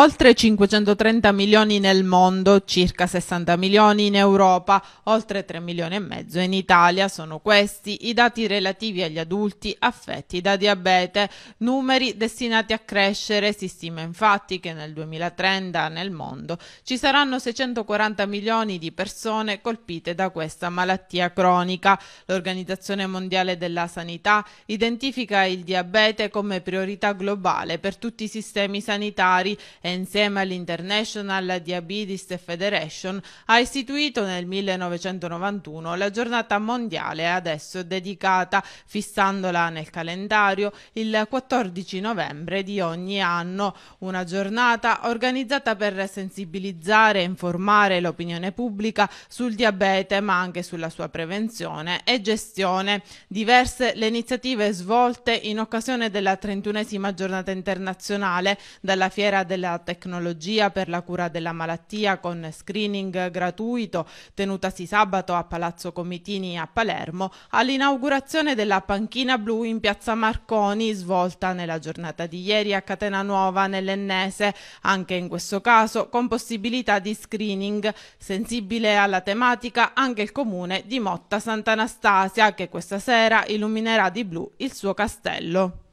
Oltre 530 milioni nel mondo, circa 60 milioni in Europa, oltre 3 milioni e mezzo in Italia. Sono questi i dati relativi agli adulti affetti da diabete, numeri destinati a crescere. Si stima infatti che nel 2030 nel mondo ci saranno 640 milioni di persone colpite da questa malattia cronica. L'Organizzazione Mondiale della Sanità identifica il diabete come priorità globale per tutti i sistemi sanitari e insieme all'International Diabetes Federation ha istituito nel 1991 la giornata mondiale adesso dedicata, fissandola nel calendario, il 14 novembre di ogni anno, una giornata organizzata per sensibilizzare e informare l'opinione pubblica sul diabete ma anche sulla sua prevenzione e gestione. Diverse le iniziative svolte in occasione della 31esima giornata internazionale, dalla Fiera della la tecnologia per la cura della malattia con screening gratuito tenutasi sabato a Palazzo Comitini a Palermo all'inaugurazione della panchina blu in piazza Marconi svolta nella giornata di ieri a Catena Nuova nell'Ennese, anche in questo caso con possibilità di screening. Sensibile alla tematica anche il comune di Motta Sant'Anastasia che questa sera illuminerà di blu il suo castello.